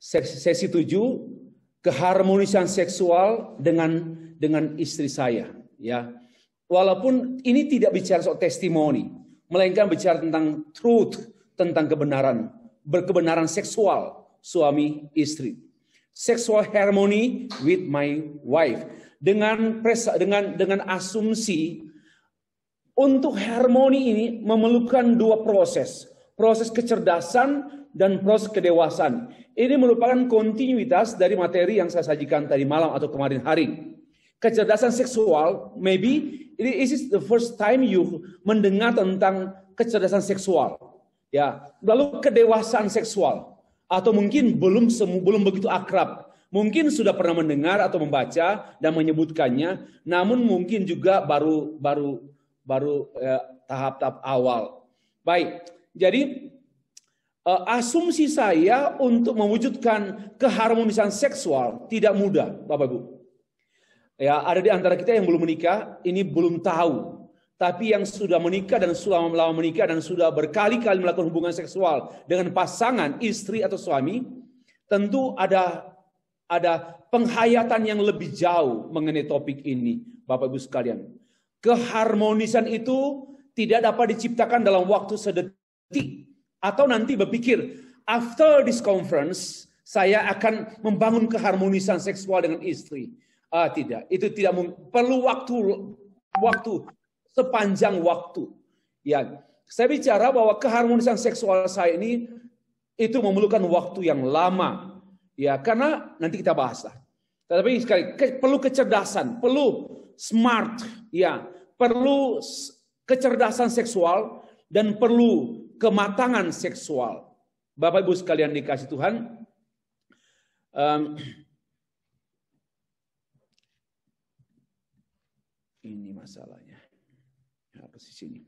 Sesi 7 keharmonisan seksual dengan dengan istri saya, ya. Walaupun ini tidak bicara soal testimoni, melainkan bicara tentang truth, tentang kebenaran, berkebenaran seksual suami istri. seksual harmony with my wife dengan presa, dengan dengan asumsi untuk harmoni ini memerlukan dua proses. Proses kecerdasan dan proses kedewasaan. Ini merupakan kontinuitas dari materi yang saya sajikan tadi malam atau kemarin hari. Kecerdasan seksual, maybe this is the first time you mendengar tentang kecerdasan seksual. Ya, lalu kedewasaan seksual atau mungkin belum semu, belum begitu akrab mungkin sudah pernah mendengar atau membaca dan menyebutkannya, namun mungkin juga baru baru baru eh, tahap-tahap ya, tahap -tahap awal. Baik, jadi Eh, asumsi saya untuk mewujudkan keharmonisan seksual tidak mudah, Bapak Ibu. Ya, ada di antara kita yang belum menikah, ini belum tahu. Tapi yang sudah menikah dan sudah melawan menikah dan sudah berkali-kali melakukan hubungan seksual dengan pasangan, istri atau suami, tentu ada ada penghayatan yang lebih jauh mengenai topik ini, Bapak Ibu sekalian. Keharmonisan itu tidak dapat diciptakan dalam waktu sedetik atau nanti berpikir, after this conference, saya akan membangun keharmonisan seksual dengan istri. Ah, tidak, itu tidak perlu waktu waktu sepanjang waktu. Ya, saya bicara bahwa keharmonisan seksual saya ini itu memerlukan waktu yang lama. Ya, karena nanti kita bahas lah. Tetapi sekali ke, perlu kecerdasan, perlu smart, ya, perlu kecerdasan seksual dan perlu kematangan seksual. Bapak Ibu sekalian dikasih Tuhan, um, ini masalahnya Apa sih sini.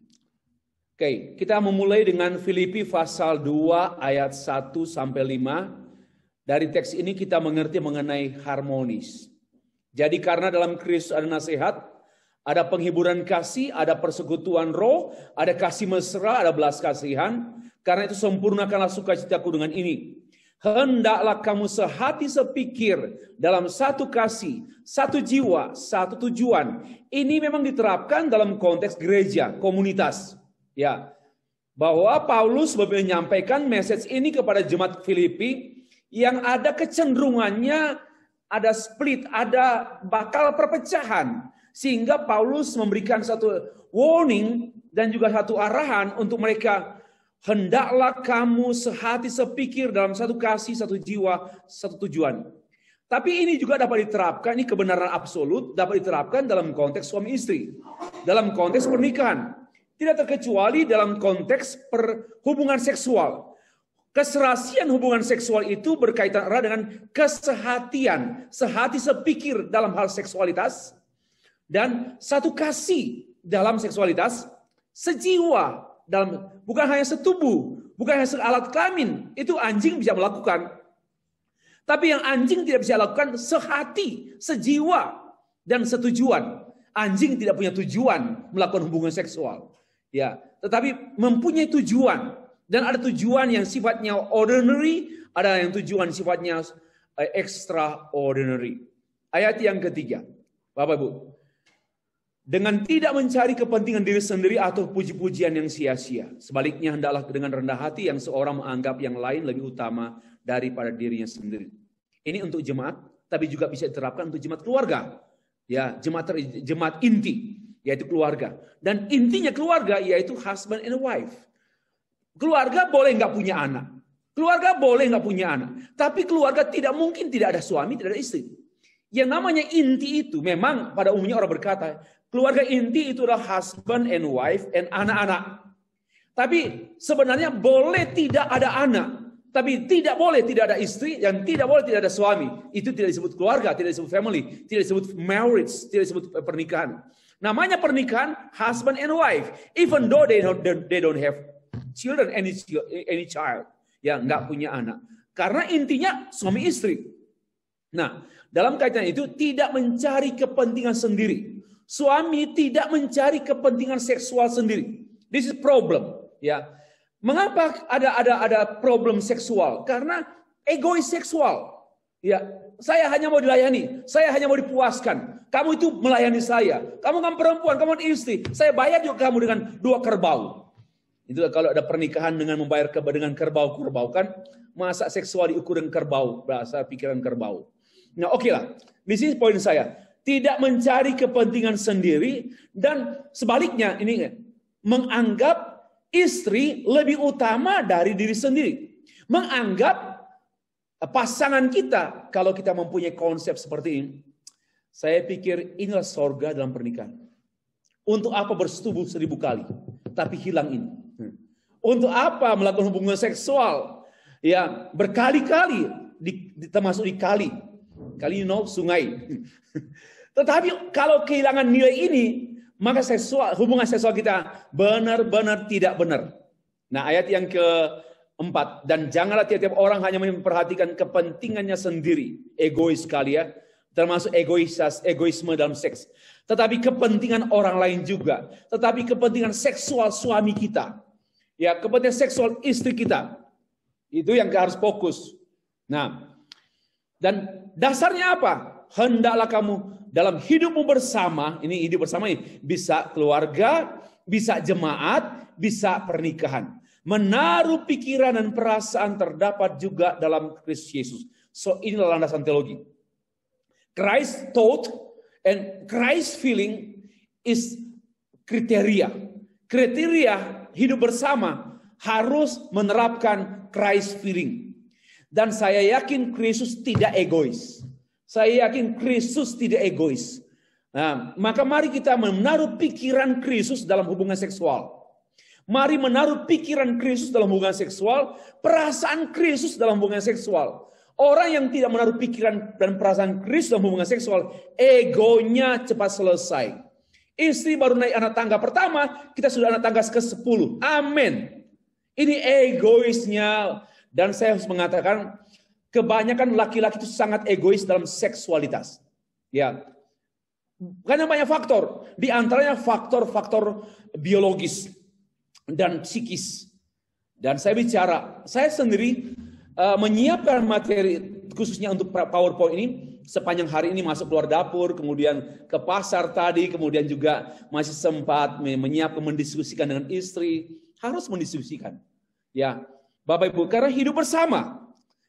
Oke, okay, kita memulai dengan Filipi pasal 2 ayat 1 sampai 5. Dari teks ini kita mengerti mengenai harmonis. Jadi karena dalam Kristus ada nasihat, ada penghiburan kasih, ada persekutuan roh, ada kasih mesra, ada belas kasihan. Karena itu sempurnakanlah sukacitaku dengan ini. Hendaklah kamu sehati sepikir dalam satu kasih, satu jiwa, satu tujuan. Ini memang diterapkan dalam konteks gereja, komunitas. Ya, bahwa Paulus menyampaikan message ini kepada jemaat Filipi yang ada kecenderungannya ada split, ada bakal perpecahan. Sehingga Paulus memberikan satu warning dan juga satu arahan untuk mereka. Hendaklah kamu sehati sepikir dalam satu kasih, satu jiwa, satu tujuan. Tapi ini juga dapat diterapkan, ini kebenaran absolut dapat diterapkan dalam konteks suami istri. Dalam konteks pernikahan. Tidak terkecuali dalam konteks perhubungan seksual. Keserasian hubungan seksual itu berkaitan erat dengan kesehatian. Sehati sepikir dalam hal seksualitas dan satu kasih dalam seksualitas, sejiwa dalam bukan hanya setubuh, bukan hanya alat kelamin, itu anjing bisa melakukan. Tapi yang anjing tidak bisa lakukan sehati, sejiwa dan setujuan. Anjing tidak punya tujuan melakukan hubungan seksual. Ya, tetapi mempunyai tujuan dan ada tujuan yang sifatnya ordinary, ada yang tujuan sifatnya eh, extraordinary. Ayat yang ketiga. Bapak Ibu, dengan tidak mencari kepentingan diri sendiri atau puji-pujian yang sia-sia. Sebaliknya hendaklah dengan rendah hati yang seorang menganggap yang lain lebih utama daripada dirinya sendiri. Ini untuk jemaat, tapi juga bisa diterapkan untuk jemaat keluarga. Ya, jemaat jemaat inti yaitu keluarga. Dan intinya keluarga yaitu husband and wife. Keluarga boleh nggak punya anak. Keluarga boleh nggak punya anak. Tapi keluarga tidak mungkin tidak ada suami, tidak ada istri. Yang namanya inti itu memang pada umumnya orang berkata, Keluarga inti itu adalah husband and wife and anak-anak. Tapi sebenarnya boleh tidak ada anak. Tapi tidak boleh tidak ada istri dan tidak boleh tidak ada suami. Itu tidak disebut keluarga, tidak disebut family, tidak disebut marriage, tidak disebut pernikahan. Namanya pernikahan husband and wife. Even though they don't, they don't have children, any, any child. Ya, nggak punya anak. Karena intinya suami istri. Nah, dalam kaitan itu tidak mencari kepentingan sendiri. Suami tidak mencari kepentingan seksual sendiri. This is problem, ya. Mengapa ada ada ada problem seksual? Karena egois seksual. Ya, saya hanya mau dilayani, saya hanya mau dipuaskan. Kamu itu melayani saya. Kamu kan perempuan, kamu kan istri. Saya bayar juga kamu dengan dua kerbau. Itu kalau ada pernikahan dengan membayar dengan kerbau-kerbau kan masa seksual diukur dengan kerbau, bahasa pikiran kerbau. Nah, oke okay lah. Di sini poin saya tidak mencari kepentingan sendiri dan sebaliknya ini menganggap istri lebih utama dari diri sendiri. Menganggap eh, pasangan kita kalau kita mempunyai konsep seperti ini. Saya pikir inilah sorga dalam pernikahan. Untuk apa bersetubuh seribu kali, tapi hilang ini. Hmm. Untuk apa melakukan hubungan seksual, ya berkali-kali, di, termasuk di kali, kali you sungai hmm. Tetapi kalau kehilangan nilai ini, maka seksual, hubungan seksual kita benar-benar tidak benar. Nah ayat yang keempat, dan janganlah tiap-tiap orang hanya memperhatikan kepentingannya sendiri. Egois sekali ya, termasuk egoisas, egoisme dalam seks. Tetapi kepentingan orang lain juga. Tetapi kepentingan seksual suami kita. Ya, kepentingan seksual istri kita. Itu yang harus fokus. Nah, dan dasarnya apa? Hendaklah kamu dalam hidupmu bersama, ini hidup bersama ini, bisa keluarga, bisa jemaat, bisa pernikahan. Menaruh pikiran dan perasaan terdapat juga dalam Kristus Yesus. So inilah landasan teologi. Christ thought and Christ feeling is kriteria. Kriteria hidup bersama harus menerapkan Christ feeling. Dan saya yakin Kristus tidak egois. Saya yakin Kristus tidak egois. Nah, maka mari kita menaruh pikiran Kristus dalam hubungan seksual. Mari menaruh pikiran Kristus dalam hubungan seksual, perasaan Kristus dalam hubungan seksual. Orang yang tidak menaruh pikiran dan perasaan Kristus dalam hubungan seksual, egonya cepat selesai. Istri baru naik anak tangga pertama, kita sudah anak tangga ke-10. Amin. Ini egoisnya. Dan saya harus mengatakan, kebanyakan laki-laki itu sangat egois dalam seksualitas. Ya. Karena banyak faktor, di antaranya faktor-faktor biologis dan psikis. Dan saya bicara, saya sendiri uh, menyiapkan materi khususnya untuk PowerPoint ini sepanjang hari ini masuk keluar dapur, kemudian ke pasar tadi, kemudian juga masih sempat menyiapkan mendiskusikan dengan istri, harus mendiskusikan. Ya, Bapak Ibu, karena hidup bersama.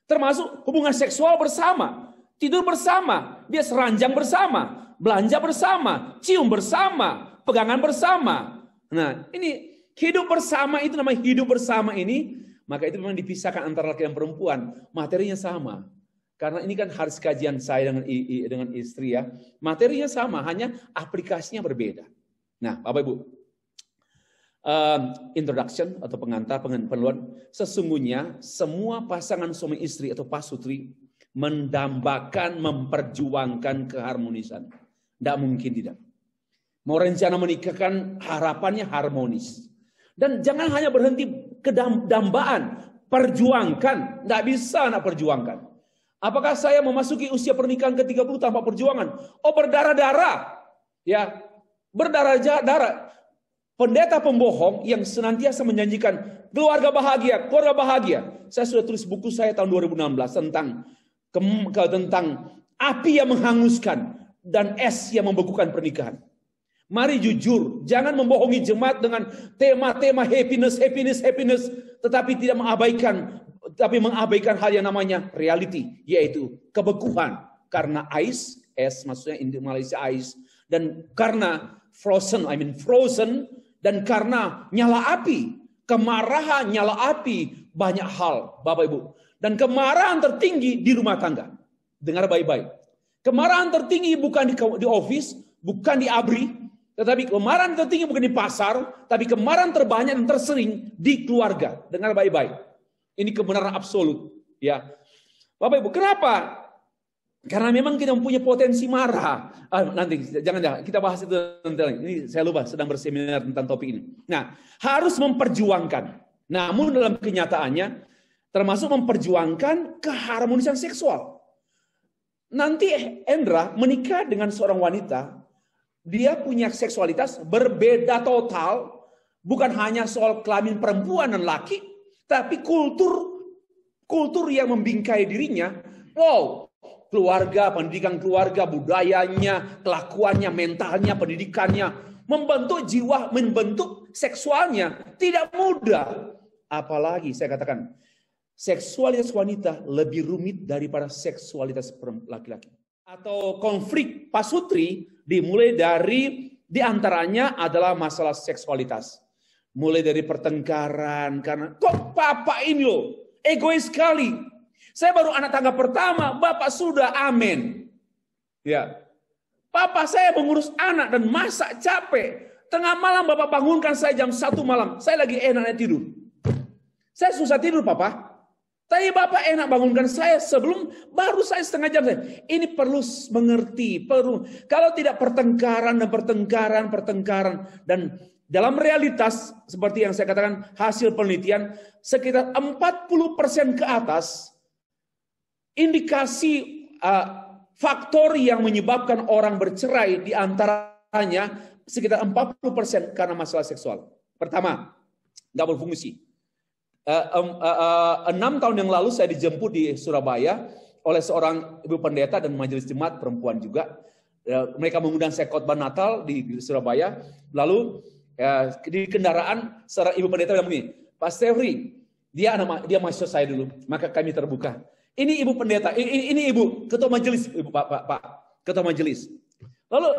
Termasuk hubungan seksual bersama, tidur bersama, dia seranjang bersama, belanja bersama, cium bersama, pegangan bersama. Nah, ini hidup bersama itu namanya hidup bersama ini, maka itu memang dipisahkan antara laki dan perempuan. Materinya sama. Karena ini kan harus kajian saya dengan dengan istri ya. Materinya sama, hanya aplikasinya berbeda. Nah, Bapak Ibu, introduction atau pengantar pengenalan sesungguhnya semua pasangan suami istri atau pasutri mendambakan memperjuangkan keharmonisan tidak mungkin tidak mau rencana menikahkan harapannya harmonis dan jangan hanya berhenti kedambaan perjuangkan tidak bisa nak perjuangkan apakah saya memasuki usia pernikahan ke 30 tanpa perjuangan oh berdarah-darah ya berdarah-darah pendeta pembohong yang senantiasa menjanjikan keluarga bahagia, keluarga bahagia. Saya sudah tulis buku saya tahun 2016 tentang ke, tentang api yang menghanguskan dan es yang membekukan pernikahan. Mari jujur, jangan membohongi jemaat dengan tema-tema happiness, happiness, happiness, tetapi tidak mengabaikan tapi mengabaikan hal yang namanya reality, yaitu kebekuhan karena ice, es maksudnya Indonesia Malaysia ice dan karena frozen, I mean frozen dan karena nyala api, kemarahan nyala api, banyak hal, Bapak Ibu. Dan kemarahan tertinggi di rumah tangga. Dengar baik-baik. Kemarahan tertinggi bukan di, di office, bukan di abri, tetapi kemarahan tertinggi bukan di pasar, tapi kemarahan terbanyak dan tersering di keluarga. Dengar baik-baik. Ini kebenaran absolut, ya. Bapak Ibu, kenapa karena memang kita mempunyai potensi marah. Ah, nanti jangan jangan kita bahas itu nanti. ini saya lupa sedang berseminar tentang topik ini. Nah, harus memperjuangkan. Namun dalam kenyataannya termasuk memperjuangkan keharmonisan seksual. Nanti Endra menikah dengan seorang wanita, dia punya seksualitas berbeda total, bukan hanya soal kelamin perempuan dan laki, tapi kultur kultur yang membingkai dirinya. Wow, keluarga, pendidikan keluarga, budayanya, kelakuannya, mentalnya, pendidikannya, membentuk jiwa, membentuk seksualnya tidak mudah. Apalagi saya katakan, seksualitas wanita lebih rumit daripada seksualitas laki-laki. Atau konflik pasutri dimulai dari diantaranya adalah masalah seksualitas. Mulai dari pertengkaran karena kok papa ini loh egois sekali saya baru anak tangga pertama, Bapak sudah amin. Ya. Papa saya mengurus anak dan masak capek. Tengah malam Bapak bangunkan saya jam satu malam. Saya lagi enaknya tidur. Saya susah tidur, Papa. Tapi Bapak enak bangunkan saya sebelum baru saya setengah jam saya. Ini perlu mengerti, perlu. Kalau tidak pertengkaran dan pertengkaran, pertengkaran dan dalam realitas seperti yang saya katakan hasil penelitian sekitar 40% ke atas Indikasi uh, faktor yang menyebabkan orang bercerai di antaranya sekitar 40% karena masalah seksual. Pertama, nggak berfungsi. Uh, um, uh, uh, enam tahun yang lalu saya dijemput di Surabaya oleh seorang ibu pendeta dan majelis jemaat perempuan juga. Uh, mereka mengundang saya khotbah Natal di Surabaya. Lalu uh, di kendaraan seorang ibu pendeta bilang begini, Pak Sevri, dia nama dia masuk saya dulu, maka kami terbuka. Ini ibu pendeta, ini, ini ibu ketua majelis, ibu pak, pak, pak, ketua majelis. Lalu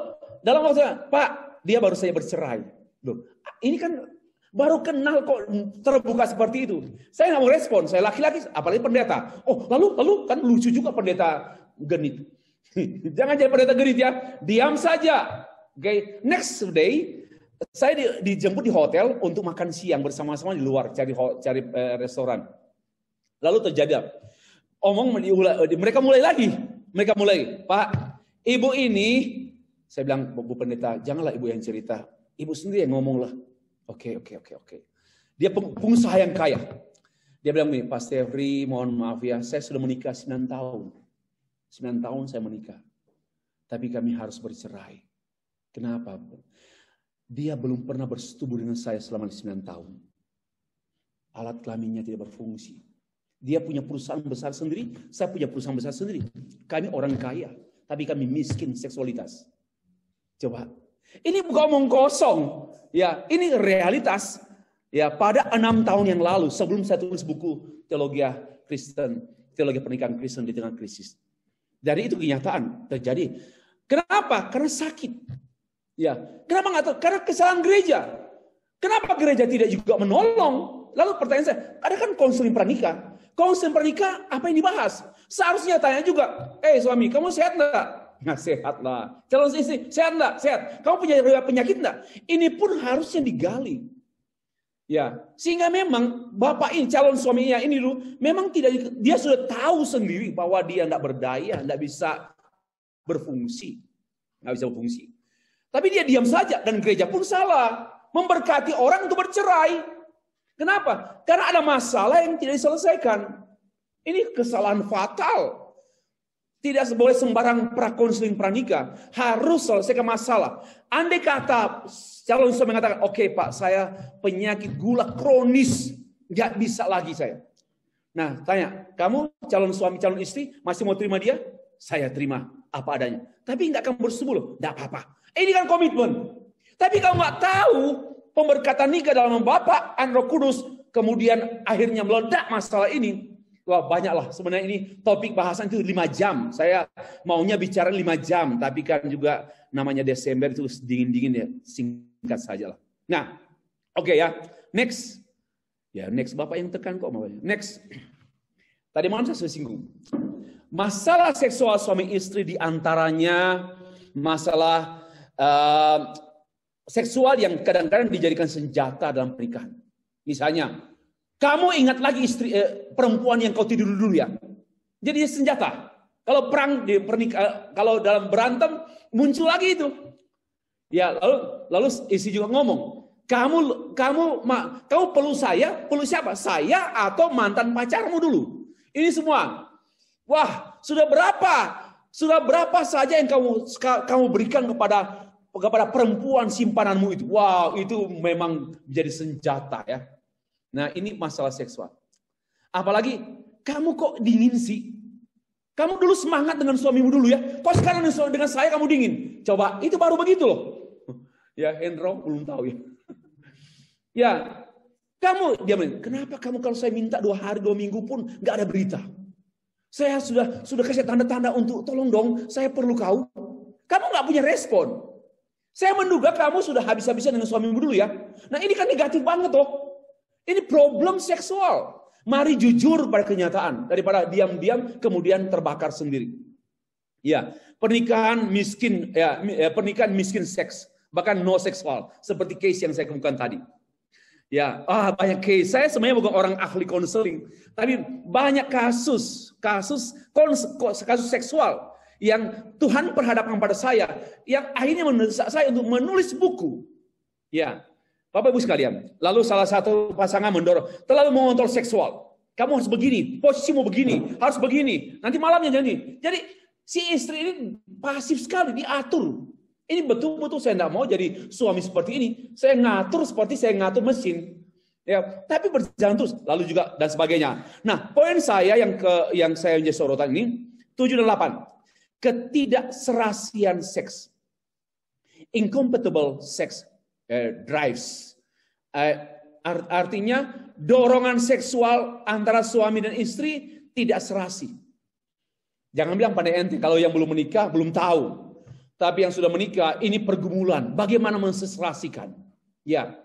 dalam waktu pak, dia baru saya bercerai. Loh, ini kan baru kenal kok terbuka seperti itu. Saya nggak mau respon, saya laki-laki, apalagi pendeta. Oh, lalu, lalu kan lucu juga pendeta genit. Jangan jadi pendeta genit ya, diam saja. Oke, okay. next day saya di, dijemput di hotel untuk makan siang bersama-sama di luar cari cari eh, restoran. Lalu terjadi omong eh, mereka mulai lagi. Mereka mulai, Pak, ibu ini, saya bilang, Bu Pendeta, janganlah ibu yang cerita. Ibu sendiri yang ngomong lah. Oke, okay, oke, okay, oke, okay, oke. Okay. Dia pengusaha yang kaya. Dia bilang begini, Pak Stevri, mohon maaf ya, saya sudah menikah 9 tahun. 9 tahun saya menikah. Tapi kami harus bercerai. Kenapa? Dia belum pernah bersetubuh dengan saya selama 9 tahun. Alat kelaminnya tidak berfungsi dia punya perusahaan besar sendiri, saya punya perusahaan besar sendiri. Kami orang kaya, tapi kami miskin seksualitas. Coba. Ini bukan omong kosong. Ya, ini realitas. Ya, pada enam tahun yang lalu, sebelum saya tulis buku teologi Kristen, teologi pernikahan Kristen di tengah krisis. Dari itu kenyataan terjadi. Kenapa? Karena sakit. Ya, kenapa nggak tahu? Karena kesalahan gereja. Kenapa gereja tidak juga menolong? Lalu pertanyaan saya, ada kan konseling pernikah? Konsen pernikah apa yang dibahas? Seharusnya tanya juga, eh suami kamu sehat nggak? Nah, sehat lah. Calon istri, sehat nggak? Sehat. Kamu punya penyakit nggak? Ini pun harusnya digali. Ya, sehingga memang bapak ini calon suaminya ini dulu memang tidak dia sudah tahu sendiri bahwa dia tidak berdaya, tidak bisa berfungsi, nggak bisa berfungsi. Tapi dia diam saja dan gereja pun salah memberkati orang untuk bercerai. Kenapa? Karena ada masalah yang tidak diselesaikan. Ini kesalahan fatal. Tidak boleh sembarang prakonseling pranikah. Harus selesaikan masalah. Andai kata calon suami mengatakan, oke okay, pak saya penyakit gula kronis. Nggak bisa lagi saya. Nah tanya, kamu calon suami, calon istri masih mau terima dia? Saya terima apa adanya. Tapi nggak akan bersebut loh. Nggak apa-apa. Ini kan komitmen. Tapi kalau nggak tahu pemberkatan nikah dalam Bapa dan Roh Kudus, kemudian akhirnya meledak masalah ini. Wah banyaklah sebenarnya ini topik bahasan itu lima jam. Saya maunya bicara lima jam, tapi kan juga namanya Desember itu dingin-dingin ya, singkat saja lah. Nah, oke okay ya, next. Ya next, Bapak yang tekan kok. Next. Tadi malam saya sudah singgung. Masalah seksual suami istri diantaranya masalah uh, seksual yang kadang-kadang dijadikan senjata dalam pernikahan. Misalnya, kamu ingat lagi istri eh, perempuan yang kau tidur dulu ya. Jadi senjata. Kalau perang di pernikah, eh, kalau dalam berantem muncul lagi itu. Ya, lalu lalu istri juga ngomong, "Kamu kamu ma, kamu perlu saya, perlu siapa? Saya atau mantan pacarmu dulu." Ini semua. Wah, sudah berapa? Sudah berapa saja yang kamu kamu berikan kepada kepada perempuan simpananmu itu. Wow, itu memang menjadi senjata ya. Nah, ini masalah seksual. Apalagi kamu kok dingin sih? Kamu dulu semangat dengan suamimu dulu ya. Kok sekarang dengan saya kamu dingin? Coba, itu baru begitu loh. Ya, Hendro belum tahu ya. Ya, kamu dia bilang, kenapa kamu kalau saya minta dua hari dua minggu pun nggak ada berita? Saya sudah sudah kasih tanda-tanda untuk tolong dong, saya perlu kau. Kamu nggak punya respon. Saya menduga kamu sudah habis-habisan dengan suamimu dulu ya. Nah ini kan negatif banget loh. Ini problem seksual. Mari jujur pada kenyataan daripada diam-diam kemudian terbakar sendiri. Ya, pernikahan miskin ya, ya pernikahan miskin seks bahkan no seksual seperti case yang saya kemukakan tadi. Ya, ah banyak case. Saya sebenarnya bukan orang ahli konseling, tapi banyak kasus, kasus kasus seksual yang Tuhan perhadapkan pada saya, yang akhirnya mendesak saya untuk menulis buku. Ya, Bapak Ibu sekalian. Lalu salah satu pasangan mendorong, terlalu mengontrol seksual. Kamu harus begini, posisimu begini, harus begini. Nanti malamnya jadi. Jadi si istri ini pasif sekali, diatur. Ini betul-betul saya tidak mau jadi suami seperti ini. Saya ngatur seperti saya ngatur mesin ya tapi berjalan terus lalu juga dan sebagainya nah poin saya yang ke yang saya menjadi sorotan ini 7 dan 8 ketidakserasian seks, incompatible sex uh, drives. Uh, art artinya dorongan seksual antara suami dan istri tidak serasi. Jangan bilang pada ente kalau yang belum menikah belum tahu. Tapi yang sudah menikah ini pergumulan. Bagaimana menseserasikan? Ya,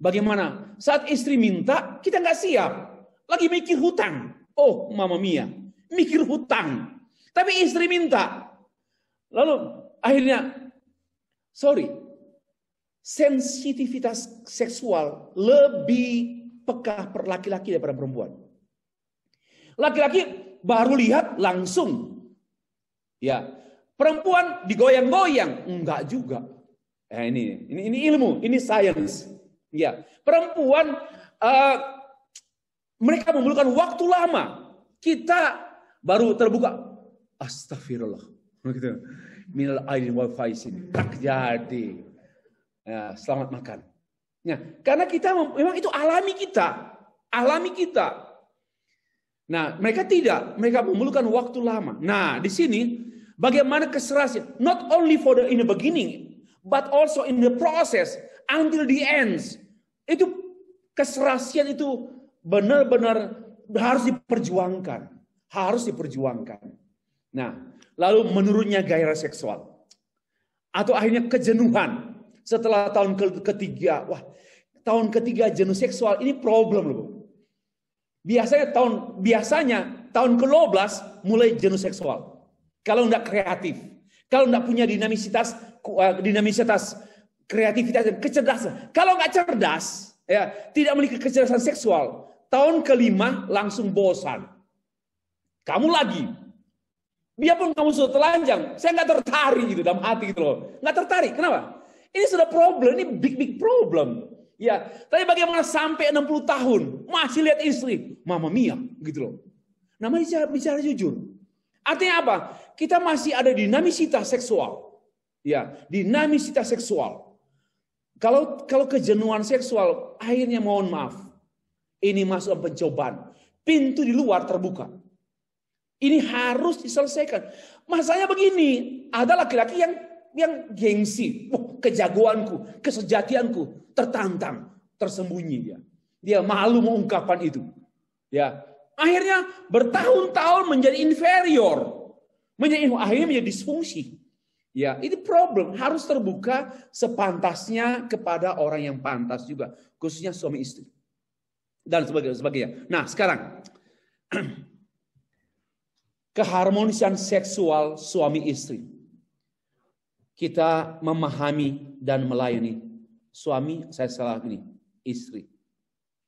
bagaimana? Saat istri minta kita nggak siap, lagi mikir hutang. Oh, mama mia, mikir hutang. Tapi istri minta. Lalu akhirnya, sorry, sensitivitas seksual lebih peka per laki-laki daripada perempuan. Laki-laki baru lihat langsung. Ya, perempuan digoyang-goyang enggak juga. Eh, ini, ini ini ilmu, ini science. Ya, perempuan uh, mereka memerlukan waktu lama. Kita baru terbuka Astagfirullah. Gitu. Minal aidin wal faizin Tak jadi. Ya, selamat makan. Ya, karena kita memang itu alami kita. Alami kita. Nah, mereka tidak. Mereka memerlukan waktu lama. Nah, di sini bagaimana keserasian? Not only for the in the beginning, but also in the process until the ends. Itu keserasian itu benar-benar harus diperjuangkan, harus diperjuangkan. Nah, lalu menurunnya gairah seksual. Atau akhirnya kejenuhan setelah tahun ketiga. Wah, tahun ketiga jenuh seksual ini problem loh. Biasanya tahun biasanya tahun ke-12 mulai jenuh seksual. Kalau enggak kreatif, kalau enggak punya dinamisitas eh, dinamisitas kreativitas dan kecerdasan. Kalau nggak cerdas, ya tidak memiliki kecerdasan seksual, tahun kelima langsung bosan. Kamu lagi Biarpun kamu sudah telanjang, saya nggak tertarik gitu dalam hati gitu loh. Nggak tertarik, kenapa? Ini sudah problem, ini big big problem. Ya, tapi bagaimana sampai 60 tahun masih lihat istri, mama mia gitu loh. Namanya bicara, bicara jujur. Artinya apa? Kita masih ada dinamisitas seksual. Ya, dinamisitas seksual. Kalau kalau kejenuhan seksual, akhirnya mohon maaf. Ini masuk pencobaan. Pintu di luar terbuka. Ini harus diselesaikan. Masanya begini, ada laki-laki yang yang gengsi, Wah, kejagoanku, kesejatianku tertantang, tersembunyi dia. Dia malu mengungkapkan itu. Ya, akhirnya bertahun-tahun menjadi inferior, menjadi oh, akhirnya menjadi disfungsi. Ya, ini problem harus terbuka sepantasnya kepada orang yang pantas juga, khususnya suami istri dan sebagainya. Nah, sekarang keharmonisan seksual suami istri. Kita memahami dan melayani suami, saya salah ini, istri.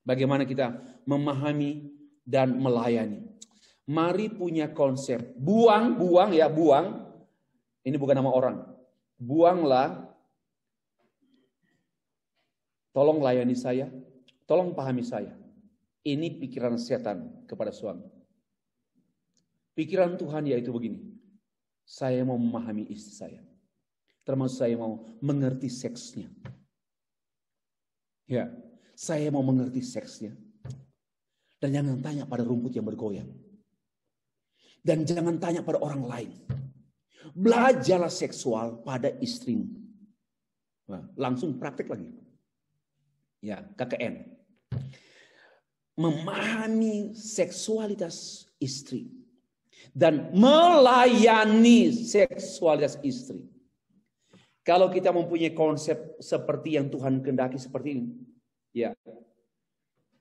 Bagaimana kita memahami dan melayani. Mari punya konsep. Buang, buang ya, buang. Ini bukan nama orang. Buanglah. Tolong layani saya. Tolong pahami saya. Ini pikiran setan kepada suami. Pikiran Tuhan yaitu begini. Saya mau memahami istri saya. Termasuk saya mau mengerti seksnya. Ya, saya mau mengerti seksnya. Dan jangan tanya pada rumput yang bergoyang. Dan jangan tanya pada orang lain. Belajarlah seksual pada istrimu. Nah, langsung praktik lagi. Ya, KKN memahami seksualitas istri dan melayani seksualitas istri. Kalau kita mempunyai konsep seperti yang Tuhan kehendaki seperti ini, ya,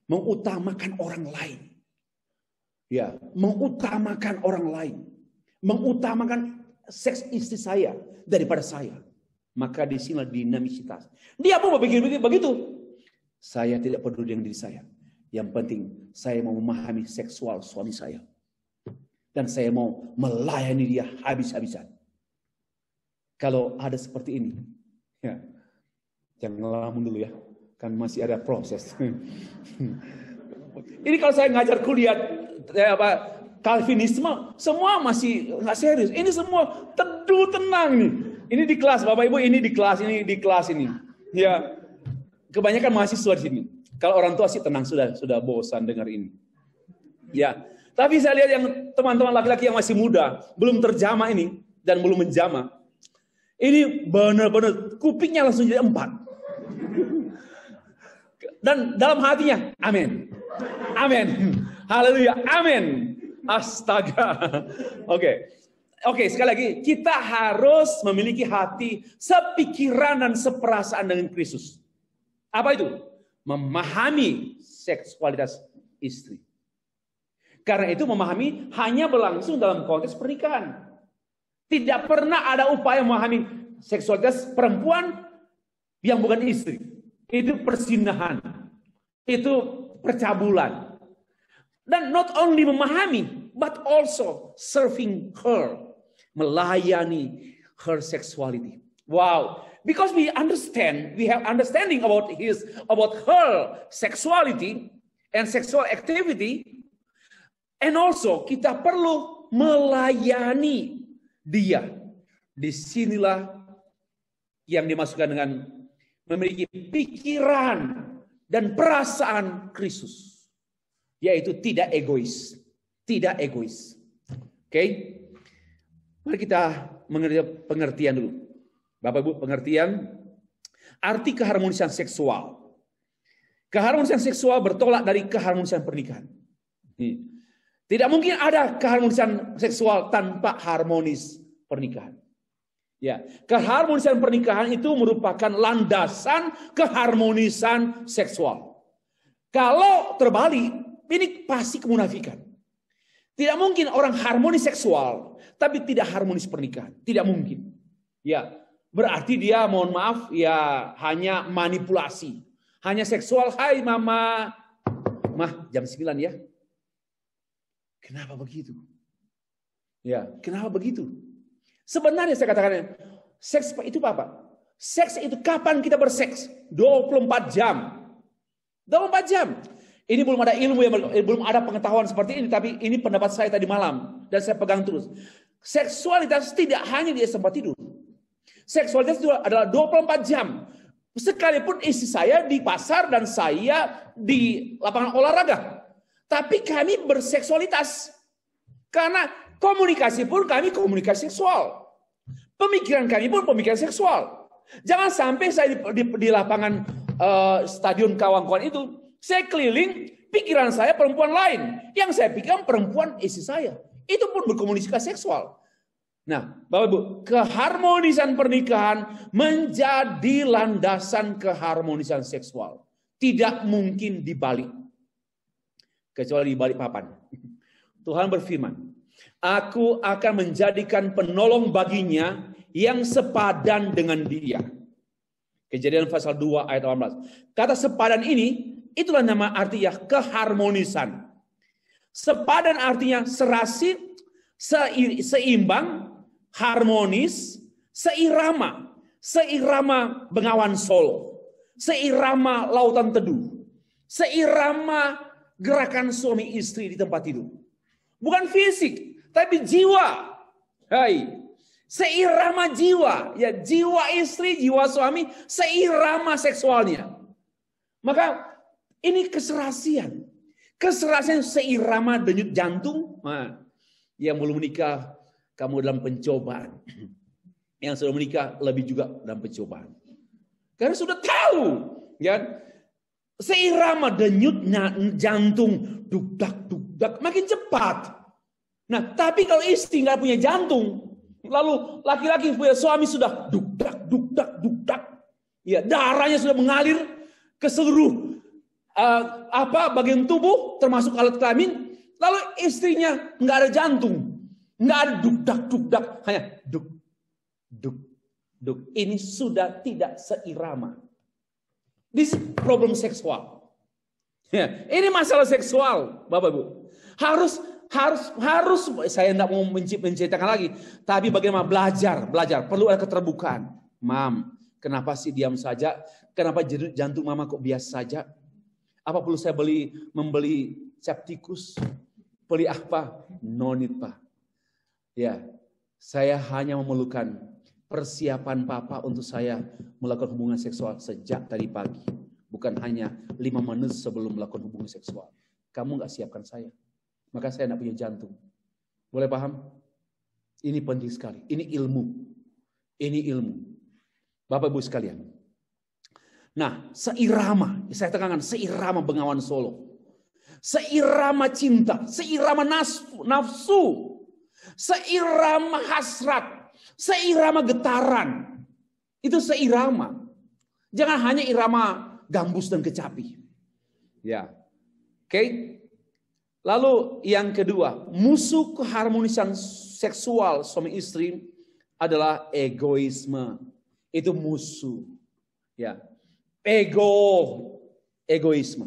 mengutamakan orang lain, ya, mengutamakan orang lain, mengutamakan seks istri saya daripada saya, maka di sini dinamisitas. Dia pun berpikir begitu, saya tidak peduli dengan diri saya. Yang penting saya mau memahami seksual suami saya. Dan saya mau melayani dia habis-habisan. Kalau ada seperti ini, ya, jangan ngelamun dulu ya. Kan masih ada proses. ini kalau saya ngajar kuliah ya apa Calvinisme, semua masih nggak serius. Ini semua teduh tenang nih. Ini di kelas, Bapak Ibu, ini di kelas, ini di kelas ini. Ya, kebanyakan mahasiswa di sini. Kalau orang tua sih tenang sudah sudah bosan dengar ini. Ya, tapi saya lihat yang teman-teman laki-laki yang masih muda, belum terjamah ini, dan belum menjama, Ini benar-benar kupingnya langsung jadi empat. Dan dalam hatinya, amin. Amin. Haleluya, amin. Astaga. Oke. Okay. Oke, okay, sekali lagi, kita harus memiliki hati sepikiran dan seperasaan dengan Kristus. Apa itu? Memahami seksualitas istri. Karena itu memahami hanya berlangsung dalam konteks pernikahan. Tidak pernah ada upaya memahami seksualitas perempuan yang bukan istri. Itu persinahan. Itu percabulan. Dan not only memahami, but also serving her. Melayani her sexuality. Wow. Because we understand, we have understanding about his, about her sexuality and sexual activity, And also kita perlu melayani dia. Disinilah yang dimasukkan dengan memiliki pikiran dan perasaan Kristus. Yaitu tidak egois. Tidak egois. Oke? Okay? Mari kita mengerti pengertian dulu. Bapak Ibu, pengertian arti keharmonisan seksual. Keharmonisan seksual bertolak dari keharmonisan pernikahan. Tidak mungkin ada keharmonisan seksual tanpa harmonis pernikahan. Ya, keharmonisan pernikahan itu merupakan landasan keharmonisan seksual. Kalau terbalik, ini pasti kemunafikan. Tidak mungkin orang harmonis seksual tapi tidak harmonis pernikahan. Tidak mungkin. Ya, berarti dia mohon maaf ya hanya manipulasi. Hanya seksual, hai mama. Mah, jam 9 ya. Kenapa begitu? Ya, kenapa begitu? Sebenarnya saya katakan, seks itu apa? Seks itu kapan kita berseks? 24 jam. 24 jam. Ini belum ada ilmu yang belum ada pengetahuan seperti ini, tapi ini pendapat saya tadi malam dan saya pegang terus. Seksualitas tidak hanya di tempat tidur. Seksualitas itu adalah 24 jam. Sekalipun istri saya di pasar dan saya di lapangan olahraga. Tapi kami berseksualitas. Karena komunikasi pun kami komunikasi seksual. Pemikiran kami pun pemikiran seksual. Jangan sampai saya di, di, di lapangan uh, stadion kawan-kawan itu, saya keliling, pikiran saya perempuan lain. Yang saya pikirkan perempuan istri saya. Itu pun berkomunikasi seksual. Nah, Bapak Ibu, keharmonisan pernikahan menjadi landasan keharmonisan seksual. Tidak mungkin dibalik kecuali di balik papan. Tuhan berfirman, Aku akan menjadikan penolong baginya yang sepadan dengan dia. Kejadian pasal 2 ayat 18. Kata sepadan ini, itulah nama artinya keharmonisan. Sepadan artinya serasi, seimbang, harmonis, seirama. Seirama Bengawan Solo. Seirama Lautan Teduh. Seirama gerakan suami istri di tempat tidur. Bukan fisik, tapi jiwa. Hai. Seirama jiwa, ya jiwa istri, jiwa suami, seirama seksualnya. Maka ini keserasian. Keserasian seirama denyut jantung. Nah, yang belum menikah, kamu dalam pencobaan. Yang sudah menikah, lebih juga dalam pencobaan. Karena sudah tahu, ya Seirama denyutnya jantung dugdak dugdak makin cepat. Nah, tapi kalau istri nggak punya jantung, lalu laki-laki punya suami sudah dugdak dugdak dugdak, ya darahnya sudah mengalir ke seluruh uh, apa bagian tubuh termasuk alat kelamin. Lalu istrinya nggak ada jantung, nggak ada dugdak dugdak, hanya duk duk duk. Ini sudah tidak seirama. This problem seksual. Ya, ini masalah seksual, Bapak Ibu. Harus harus harus saya tidak mau menceritakan lagi, tapi bagaimana belajar, belajar perlu ada keterbukaan. Mam, kenapa sih diam saja? Kenapa jantung mama kok biasa saja? Apa perlu saya beli membeli septikus? Beli apa? Nonit, Pak. Ya, saya hanya memerlukan persiapan papa untuk saya melakukan hubungan seksual sejak tadi pagi. Bukan hanya lima menit sebelum melakukan hubungan seksual. Kamu nggak siapkan saya. Maka saya nggak punya jantung. Boleh paham? Ini penting sekali. Ini ilmu. Ini ilmu. Bapak Ibu sekalian. Nah, seirama, saya tekankan seirama Bengawan Solo. Seirama cinta, seirama nafsu, nafsu seirama hasrat, Seirama getaran. Itu seirama. Jangan hanya irama gambus dan kecapi. Ya. Oke. Lalu yang kedua, musuh keharmonisan seksual suami istri adalah egoisme. Itu musuh. Ya. Ego, egoisme.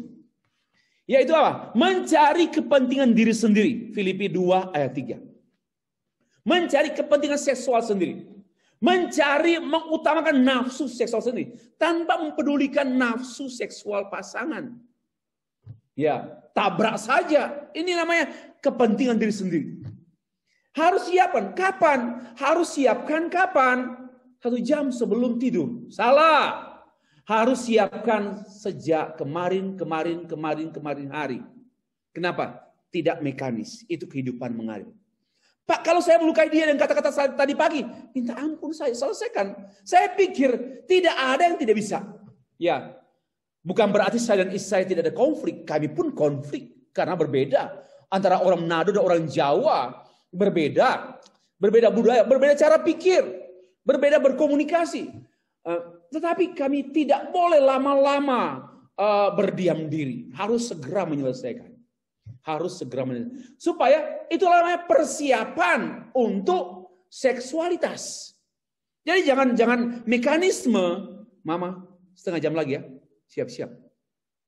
Yaitu apa? Mencari kepentingan diri sendiri. Filipi 2 ayat 3 mencari kepentingan seksual sendiri, mencari mengutamakan nafsu seksual sendiri tanpa mempedulikan nafsu seksual pasangan. Ya, tabrak saja. Ini namanya kepentingan diri sendiri. Harus siapkan kapan? Harus siapkan kapan? Satu jam sebelum tidur. Salah. Harus siapkan sejak kemarin, kemarin, kemarin, kemarin hari. Kenapa? Tidak mekanis. Itu kehidupan mengalir. Pak, kalau saya melukai dia dengan kata-kata saya tadi pagi, minta ampun saya, selesaikan. Saya pikir tidak ada yang tidak bisa. Ya, bukan berarti saya dan istri saya tidak ada konflik. Kami pun konflik karena berbeda antara orang Nado dan orang Jawa berbeda, berbeda budaya, berbeda cara pikir, berbeda berkomunikasi. Eh, tetapi kami tidak boleh lama-lama eh, berdiam diri, harus segera menyelesaikan harus segera menikah. Supaya itu namanya persiapan untuk seksualitas. Jadi jangan jangan mekanisme mama setengah jam lagi ya siap-siap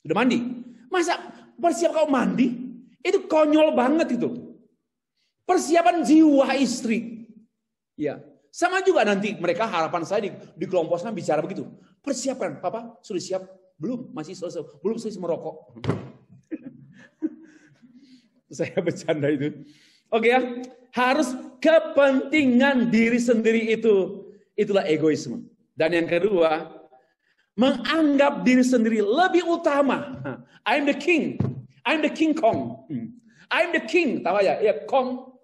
sudah mandi masa persiap kau mandi itu konyol banget itu persiapan jiwa istri ya sama juga nanti mereka harapan saya di, di kelompok sana bicara begitu persiapan papa sudah siap belum masih selesai belum selesai merokok saya bercanda itu. Oke ya, harus kepentingan diri sendiri itu. Itulah egoisme. Dan yang kedua, menganggap diri sendiri lebih utama. I'm the king. I'm the king Kong. Hmm. I'm the king. Tahu ya? Ya Kong.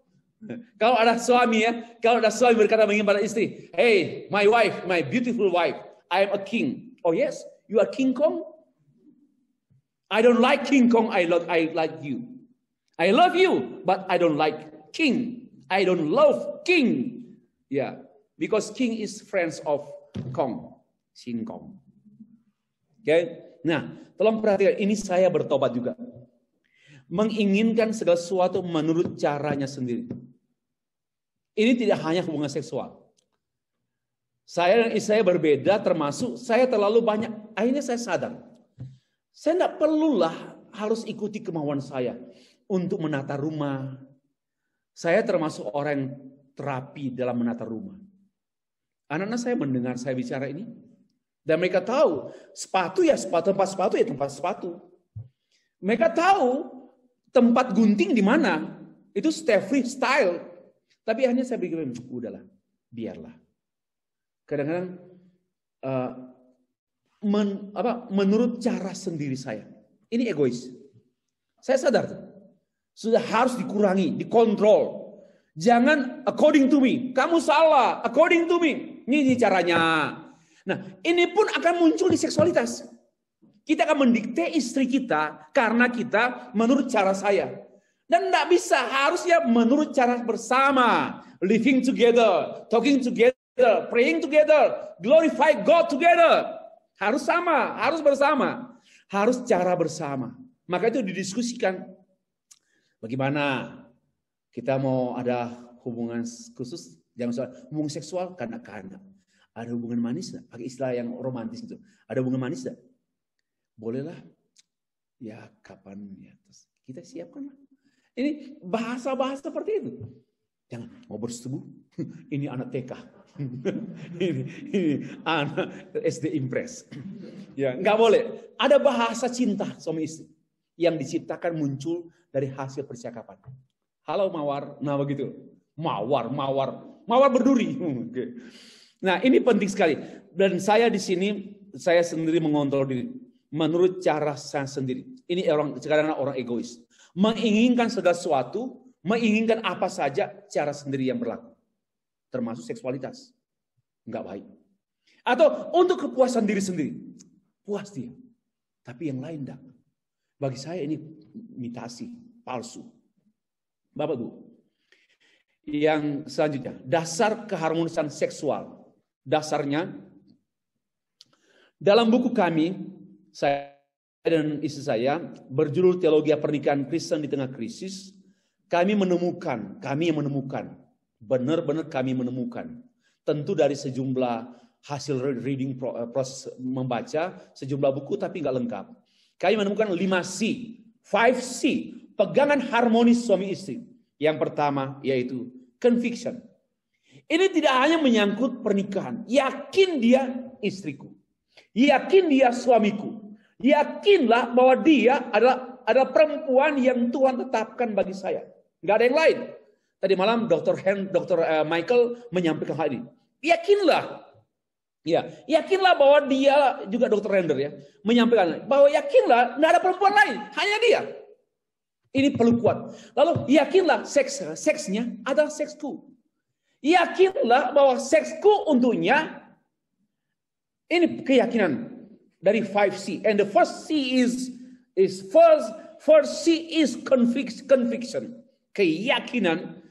Kalau ada suami ya, kalau ada suami berkata begini pada istri, Hey, my wife, my beautiful wife, I am a king. Oh yes, you are King Kong. I don't like King Kong. I love I like you. I love you, but I don't like king. I don't love king. Yeah, because king is friends of Kong, Sin Kong. Oke, okay? nah tolong perhatikan ini saya bertobat juga. Menginginkan segala sesuatu menurut caranya sendiri. Ini tidak hanya hubungan seksual. Saya dan istri saya berbeda termasuk saya terlalu banyak. Akhirnya saya sadar. Saya tidak perlulah harus ikuti kemauan saya untuk menata rumah. Saya termasuk orang yang terapi dalam menata rumah. Anak-anak saya mendengar saya bicara ini. Dan mereka tahu, sepatu ya sepatu, tempat sepatu ya tempat sepatu. Mereka tahu tempat gunting di mana. Itu Steffi style. Tapi hanya saya pikir, udahlah, biarlah. Kadang-kadang uh, men, menurut cara sendiri saya. Ini egois. Saya sadar tuh sudah harus dikurangi, dikontrol. Jangan according to me. Kamu salah, according to me. Ini caranya. Nah, ini pun akan muncul di seksualitas. Kita akan mendikte istri kita karena kita menurut cara saya. Dan tidak bisa, harusnya menurut cara bersama. Living together, talking together, praying together, glorify God together. Harus sama, harus bersama. Harus cara bersama. Maka itu didiskusikan Bagaimana kita mau ada hubungan khusus, jangan soal hubungan seksual karena kanak Ada hubungan manis gak? Pakai istilah yang romantis itu. Ada hubungan manis gak? Bolehlah. Ya kapan ya. kita siapkan lah. Ini bahasa-bahasa seperti itu. Jangan mau bersetubuh. ini anak TK. ini, ini anak SD impress ya nggak boleh. Ada bahasa cinta suami istri yang diciptakan muncul dari hasil percakapan. Halo mawar, nah begitu. Mawar, mawar, mawar berduri. Nah ini penting sekali. Dan saya di sini, saya sendiri mengontrol diri. Menurut cara saya sendiri. Ini orang sekarang orang egois. Menginginkan segala sesuatu, menginginkan apa saja cara sendiri yang berlaku. Termasuk seksualitas. Enggak baik. Atau untuk kepuasan diri sendiri. Puas dia. Tapi yang lain enggak bagi saya ini imitasi palsu. Bapak ibu. Yang selanjutnya, dasar keharmonisan seksual. Dasarnya dalam buku kami saya dan istri saya berjudul Teologi Pernikahan Kristen di Tengah Krisis, kami menemukan, kami yang menemukan, benar-benar kami menemukan. Tentu dari sejumlah hasil reading eh, proses membaca sejumlah buku tapi nggak lengkap. Kami menemukan 5C, 5C, pegangan harmonis suami istri. Yang pertama yaitu conviction. Ini tidak hanya menyangkut pernikahan. Yakin dia istriku. Yakin dia suamiku. Yakinlah bahwa dia adalah adalah perempuan yang Tuhan tetapkan bagi saya. Gak ada yang lain. Tadi malam Dr. Eh, Michael menyampaikan hal ini. Yakinlah Ya, yakinlah bahwa dia juga dokter render ya menyampaikan bahwa yakinlah tidak ada perempuan lain, hanya dia. Ini perlu kuat. Lalu yakinlah seks seksnya adalah seksku. Yakinlah bahwa seksku untuknya ini keyakinan dari 5C. And the first C is is first first C is conviction, conviction keyakinan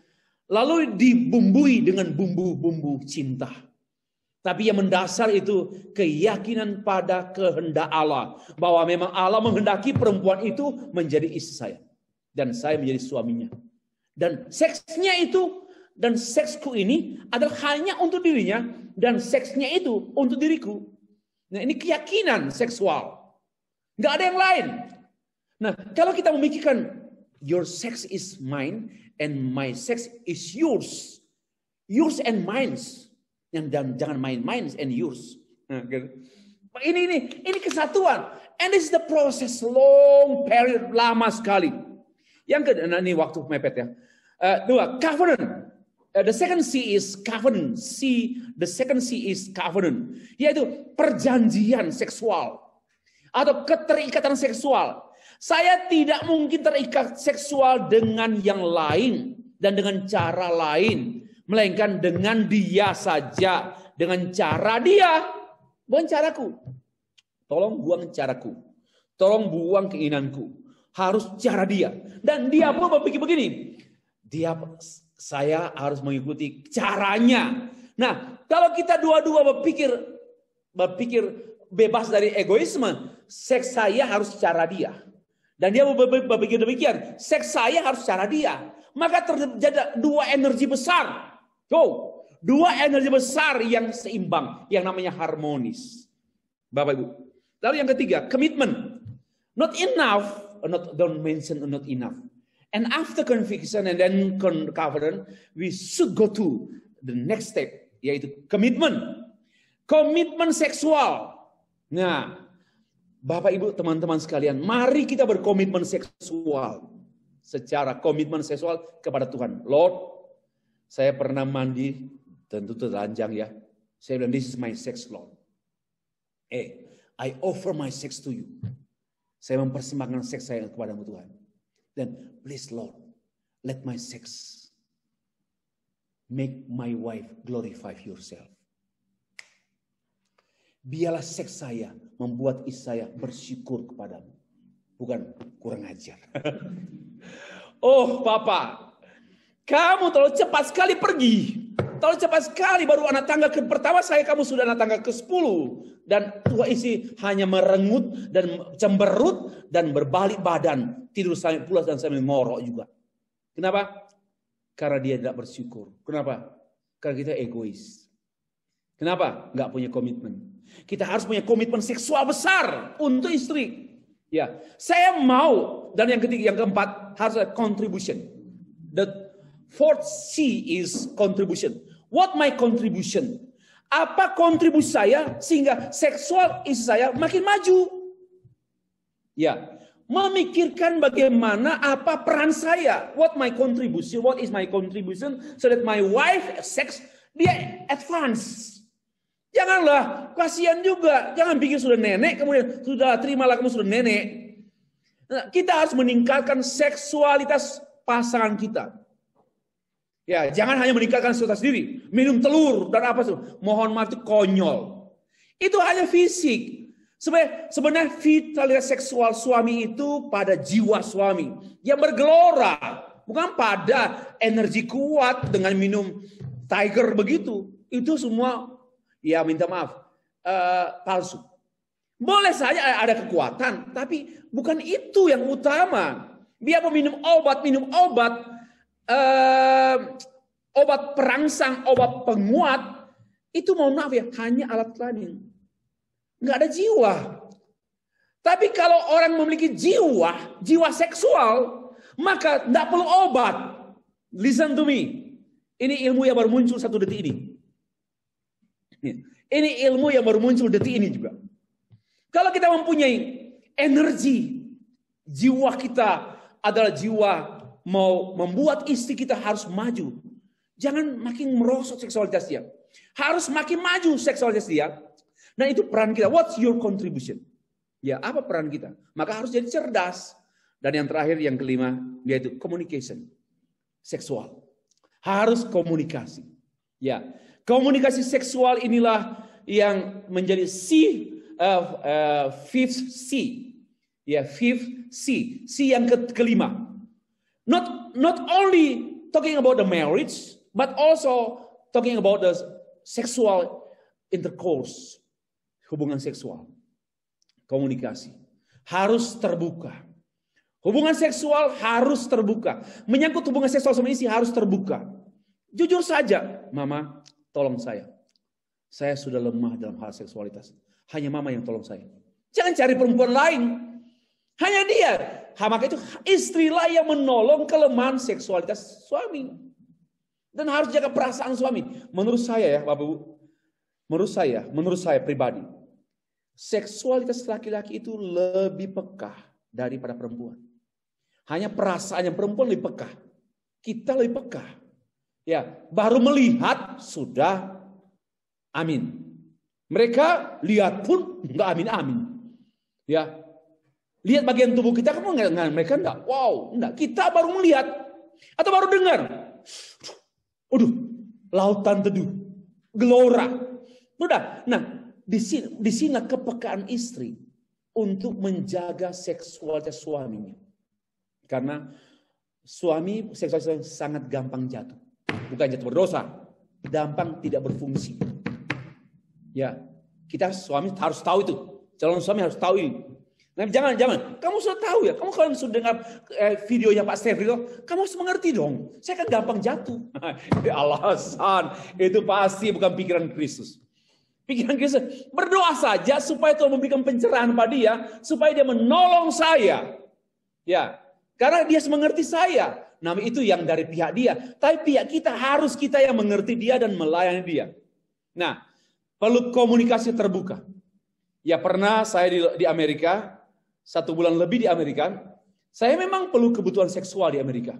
lalu dibumbui dengan bumbu-bumbu cinta. Tapi yang mendasar itu keyakinan pada kehendak Allah. Bahwa memang Allah menghendaki perempuan itu menjadi istri saya. Dan saya menjadi suaminya. Dan seksnya itu dan seksku ini adalah hanya untuk dirinya. Dan seksnya itu untuk diriku. Nah ini keyakinan seksual. Nggak ada yang lain. Nah kalau kita memikirkan your sex is mine and my sex is yours. Yours and mine's. Yang jangan main-main and yours. Nah, gitu. Ini ini ini kesatuan. And this is the process long period lama sekali. Yang kedua nah, ini waktu mepet ya. Uh, dua covenant. Uh, the second C is covenant. C the second C is covenant. Yaitu perjanjian seksual atau keterikatan seksual. Saya tidak mungkin terikat seksual dengan yang lain dan dengan cara lain melainkan dengan dia saja, dengan cara dia, bukan caraku. Tolong buang caraku. Tolong buang keinginanku. Harus cara dia. Dan dia pun berpikir begini. Dia saya harus mengikuti caranya. Nah, kalau kita dua-dua berpikir berpikir bebas dari egoisme, seks saya harus cara dia. Dan dia berpikir demikian, seks saya harus cara dia. Maka terjadi dua energi besar Go. Dua energi besar yang seimbang, yang namanya harmonis. Bapak Ibu. Lalu yang ketiga, komitmen. Not enough, uh, not don't mention not enough. And after conviction and then covenant, we should go to the next step, yaitu komitmen. Komitmen seksual. Nah, Bapak Ibu, teman-teman sekalian, mari kita berkomitmen seksual secara komitmen seksual kepada Tuhan. Lord, saya pernah mandi, tentu terlanjang ya. Saya bilang, this is my sex law. Eh, I offer my sex to you. Saya mempersembahkan seks saya kepadamu Tuhan. Dan please Lord, let my sex make my wife glorify yourself. Biarlah seks saya membuat istri saya bersyukur kepadamu. Bukan kurang ajar. oh Papa, kamu terlalu cepat sekali pergi. Terlalu cepat sekali baru anak tangga ke pertama saya kamu sudah anak tangga ke-10 dan tua isi hanya merengut dan cemberut dan berbalik badan tidur sampai pulas dan sambil ngorok juga. Kenapa? Karena dia tidak bersyukur. Kenapa? Karena kita egois. Kenapa? Nggak punya komitmen. Kita harus punya komitmen seksual besar untuk istri. Ya, saya mau dan yang ketiga, yang keempat harus ada contribution. The Fourth C is contribution. What my contribution? Apa kontribusi saya sehingga seksual isi saya makin maju? Ya, memikirkan bagaimana apa peran saya, what my contribution, what is my contribution, so that my wife, sex, dia advance. Janganlah, kasihan juga. Jangan bikin sudah nenek, kemudian sudah terimalah kamu sudah nenek. Nah, kita harus meningkatkan seksualitas pasangan kita. Ya, jangan hanya meningkatkan sesuatu diri Minum telur dan apa tuh? Mohon maaf itu konyol. Itu hanya fisik. Sebenarnya, sebenarnya vitalitas seksual suami itu pada jiwa suami yang bergelora, bukan pada energi kuat dengan minum Tiger begitu. Itu semua ya minta maaf uh, palsu. Boleh saja ada kekuatan, tapi bukan itu yang utama. biar meminum obat, minum obat eh, obat perangsang, obat penguat, itu mohon maaf ya, hanya alat kelamin. Nggak ada jiwa. Tapi kalau orang memiliki jiwa, jiwa seksual, maka tidak perlu obat. Listen to me. Ini ilmu yang baru muncul satu detik ini. Ini ilmu yang baru muncul detik ini juga. Kalau kita mempunyai energi, jiwa kita adalah jiwa mau membuat istri kita harus maju. Jangan makin merosot seksualitas dia. Harus makin maju seksualitas dia. Nah itu peran kita. What's your contribution? Ya apa peran kita? Maka harus jadi cerdas. Dan yang terakhir, yang kelima, yaitu communication. Seksual. Harus komunikasi. Ya, komunikasi seksual inilah yang menjadi C, uh, uh, fifth C. Ya, fifth C. C yang ke kelima. Not, not only talking about the marriage, but also talking about the sexual intercourse, hubungan seksual, komunikasi. Harus terbuka. Hubungan seksual harus terbuka. Menyangkut hubungan seksual sama istri harus terbuka. Jujur saja, mama tolong saya. Saya sudah lemah dalam hal seksualitas. Hanya mama yang tolong saya. Jangan cari perempuan lain. Hanya dia maka itu istrilah yang menolong kelemahan seksualitas suami. Dan harus jaga perasaan suami. Menurut saya ya Bapak Ibu. Menurut saya, menurut saya pribadi. Seksualitas laki-laki itu lebih pekah daripada perempuan. Hanya perasaan yang perempuan lebih pekah, Kita lebih pekah. Ya, baru melihat sudah amin. Mereka lihat pun enggak amin-amin. Ya, Lihat bagian tubuh kita, kamu nggak mereka enggak? Wow, enggak. Kita baru melihat atau baru dengar. Aduh, lautan teduh, gelora. Udah. Nah, di sini di sini kepekaan istri untuk menjaga seksualnya suaminya. Karena suami seksualitas sangat gampang jatuh. Bukan jatuh berdosa, gampang tidak berfungsi. Ya, kita suami harus tahu itu. Calon suami harus tahu ini Nah, jangan, jangan. Kamu sudah tahu ya. Kamu kalau sudah dengar eh, video yang Pak Seri itu, kamu harus mengerti dong. Saya kan gampang jatuh. Ya Alasan. Itu pasti bukan pikiran Kristus. Pikiran Kristus. Berdoa saja supaya Tuhan memberikan pencerahan pada dia. Supaya dia menolong saya. Ya. Karena dia harus mengerti saya. Nah itu yang dari pihak dia. Tapi pihak kita harus kita yang mengerti dia dan melayani dia. Nah, perlu komunikasi terbuka. Ya pernah saya di Amerika, satu bulan lebih di Amerika, saya memang perlu kebutuhan seksual di Amerika.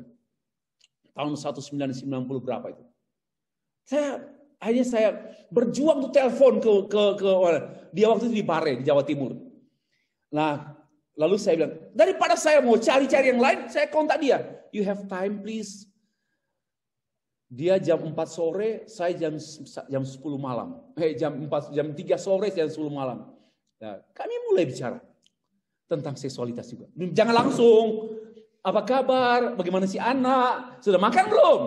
Tahun 1990 berapa itu. Saya akhirnya saya berjuang untuk telepon ke, ke, ke dia waktu itu di Pare di Jawa Timur. Nah, lalu saya bilang, daripada saya mau cari-cari yang lain, saya kontak dia. You have time please. Dia jam 4 sore, saya jam jam 10 malam. Eh, jam 4 jam 3 sore, jam 10 malam. Nah, kami mulai bicara tentang seksualitas juga. Jangan langsung, apa kabar, bagaimana si anak, sudah makan belum?